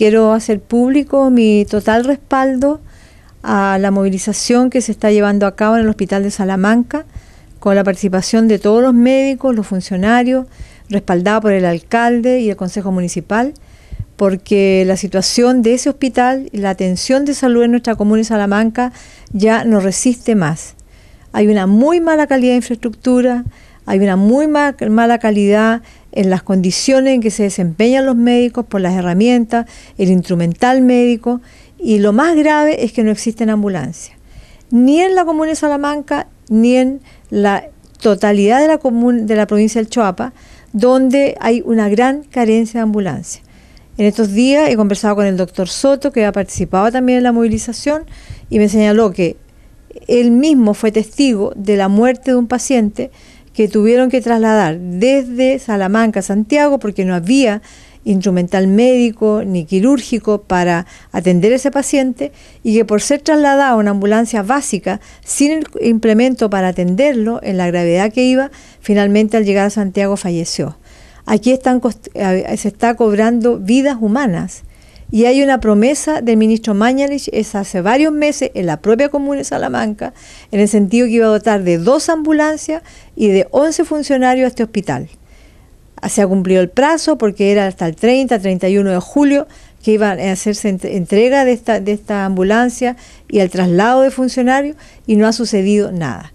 Quiero hacer público mi total respaldo a la movilización que se está llevando a cabo en el Hospital de Salamanca, con la participación de todos los médicos, los funcionarios, respaldada por el alcalde y el Consejo Municipal, porque la situación de ese hospital y la atención de salud en nuestra comuna de Salamanca ya no resiste más. Hay una muy mala calidad de infraestructura, hay una muy mala calidad en las condiciones en que se desempeñan los médicos, por las herramientas, el instrumental médico y lo más grave es que no existen ambulancias, ni en la comuna de Salamanca ni en la totalidad de la, comuna, de la provincia del Choapa, donde hay una gran carencia de ambulancias. En estos días he conversado con el doctor Soto, que ha participado también en la movilización, y me señaló que él mismo fue testigo de la muerte de un paciente que tuvieron que trasladar desde Salamanca a Santiago porque no había instrumental médico ni quirúrgico para atender a ese paciente y que por ser trasladado a una ambulancia básica sin el implemento para atenderlo en la gravedad que iba, finalmente al llegar a Santiago falleció. Aquí están, eh, se está cobrando vidas humanas y hay una promesa del ministro Mañalich, es hace varios meses, en la propia comuna de Salamanca, en el sentido que iba a dotar de dos ambulancias y de 11 funcionarios a este hospital. Ah, se ha cumplido el plazo porque era hasta el 30, 31 de julio que iban a hacerse entrega de esta, de esta ambulancia y el traslado de funcionarios y no ha sucedido nada.